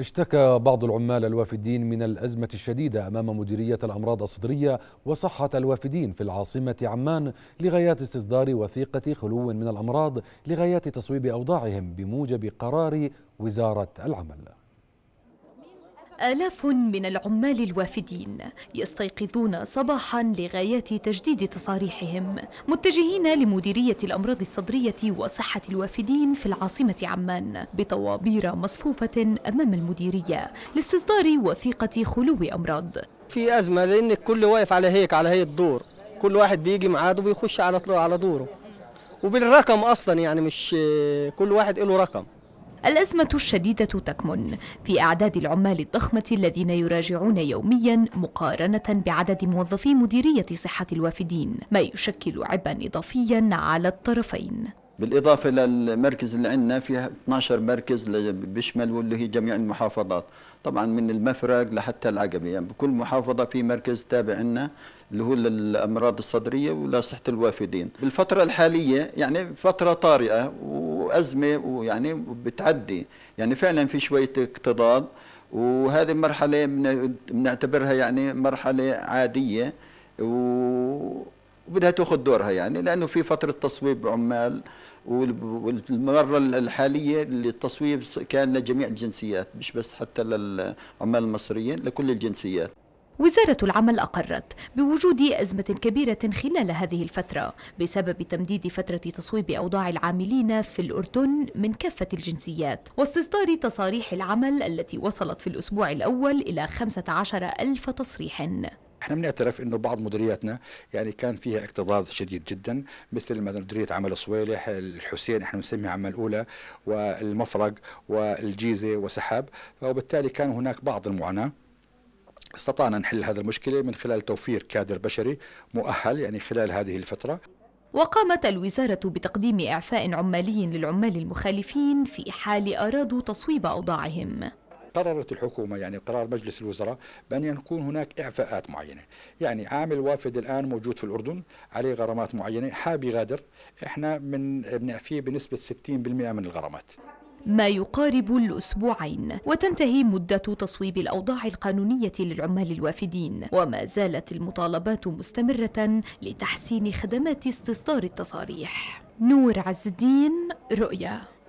اشتكى بعض العمال الوافدين من الأزمة الشديدة أمام مديرية الأمراض الصدرية وصحة الوافدين في العاصمة عمان لغايات استصدار وثيقة خلو من الأمراض لغايات تصويب أوضاعهم بموجب قرار وزارة العمل آلاف من العمال الوافدين يستيقظون صباحا لغايات تجديد تصاريحهم متجهين لمديرية الأمراض الصدرية وصحة الوافدين في العاصمة عمان بطوابير مصفوفة أمام المديرية لاستصدار وثيقة خلو أمراض في أزمة لأن كل واقف على هيك على هي الدور كل واحد بيجي ميعاده بيخش على على دوره وبالرقم أصلا يعني مش كل واحد له رقم الأزمة الشديدة تكمن في أعداد العمال الضخمة الذين يراجعون يوميا مقارنة بعدد موظفي مديرية صحة الوافدين ما يشكل عبئا إضافيا على الطرفين بالإضافة للمركز اللي عندنا فيها 12 مركز بيشملوا واللي هي جميع المحافظات طبعا من المفرق لحتى العقبة يعني بكل محافظة في مركز تابع لنا اللي هو للأمراض الصدرية ولصحة الوافدين بالفترة الحالية يعني فترة طارئة و وازمه ويعني بتعدي يعني فعلا في شويه اكتضاض وهذه المرحله بنعتبرها يعني مرحله عاديه وبدها تاخذ دورها يعني لانه في فتره تصويب عمال والمره الحاليه التصويب كان لجميع الجنسيات مش بس حتى للعمال المصريين لكل الجنسيات وزارة العمل أقرت بوجود أزمة كبيرة خلال هذه الفترة بسبب تمديد فترة تصويب أوضاع العاملين في الأردن من كافة الجنسيات واستصدار تصاريح العمل التي وصلت في الأسبوع الأول إلى 15 ألف تصريح احنا بنعترف انه بعض مديرياتنا يعني كان فيها اكتظاظ شديد جدا مثل مديريه عمل صويلح الحسين احنا بنسميها عمل اولى والمفرق والجيزه وسحاب وبالتالي كان هناك بعض المعاناه استطعنا نحل هذه المشكلة من خلال توفير كادر بشري مؤهل يعني خلال هذه الفترة وقامت الوزارة بتقديم إعفاء عمالي للعمال المخالفين في حال أرادوا تصويب أوضاعهم قررت الحكومة يعني قرار مجلس الوزراء بأن يكون هناك إعفاءات معينة يعني عامل وافد الآن موجود في الأردن عليه غرامات معينة حاب يغادر إحنا من بنعفيه بنسبة 60% من الغرامات ما يقارب الأسبوعين وتنتهي مدة تصويب الأوضاع القانونية للعمال الوافدين وما زالت المطالبات مستمرة لتحسين خدمات استصدار التصاريح نور عز الدين رؤيا